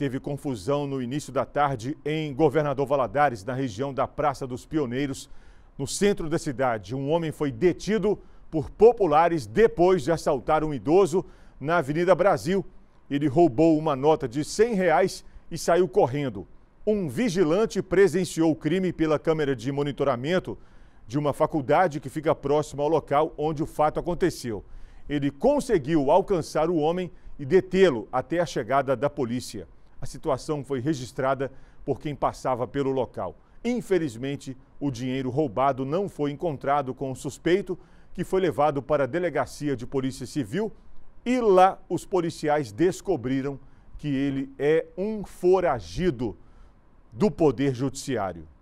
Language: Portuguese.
Teve confusão no início da tarde em Governador Valadares, na região da Praça dos Pioneiros, no centro da cidade. Um homem foi detido por populares depois de assaltar um idoso na Avenida Brasil. Ele roubou uma nota de 100 reais e saiu correndo. Um vigilante presenciou o crime pela câmera de monitoramento de uma faculdade que fica próxima ao local onde o fato aconteceu. Ele conseguiu alcançar o homem e detê-lo até a chegada da polícia. A situação foi registrada por quem passava pelo local. Infelizmente, o dinheiro roubado não foi encontrado com o suspeito, que foi levado para a delegacia de polícia civil e lá os policiais descobriram que ele é um foragido do Poder Judiciário.